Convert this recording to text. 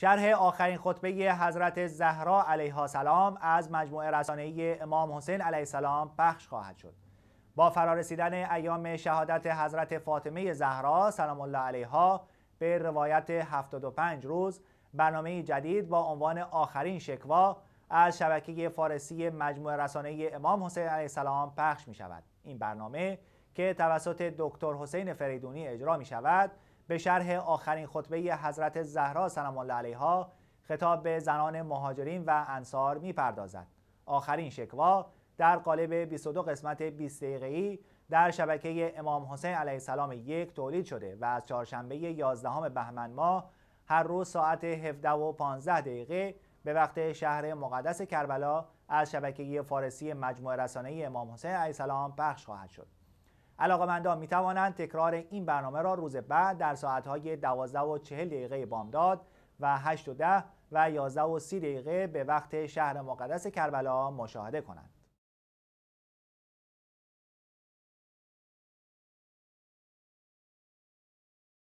شرح آخرین خطبه حضرت زهرا علیها سلام از مجموعه رسانه‌ای امام حسین علیه السلام پخش خواهد شد. با فرارسیدن ایام شهادت حضرت فاطمه زهرا سلام الله علیها به روایت 75 روز برنامه جدید با عنوان آخرین شکوا از شبکه فارسی مجموعه رسانه امام حسین علیه السلام پخش می شود. این برنامه که توسط دکتر حسین فریدونی اجرا می شود به شرح آخرین خطبه حضرت زهرا سلام الله علیها خطاب به زنان مهاجرین و انصار میپردازد آخرین شکوا در قالب 22 قسمت 20 دقیقه‌ای در شبکه امام حسین علیه السلام یک تولید شده و از چهارشنبه 11 بهمن ماه هر روز ساعت 17 و 15 دقیقه به وقت شهر مقدس کربلا از شبکه فارسی مجموعه رسانه امام حسین علیه السلام پخش خواهد شد. علاقمندان می توانند تکرار این برنامه را روز بعد در های 12 و دقیقه بامداد و 8 و 10 و 11 و دقیقه به وقت شهر مقدس کربلا مشاهده کنند.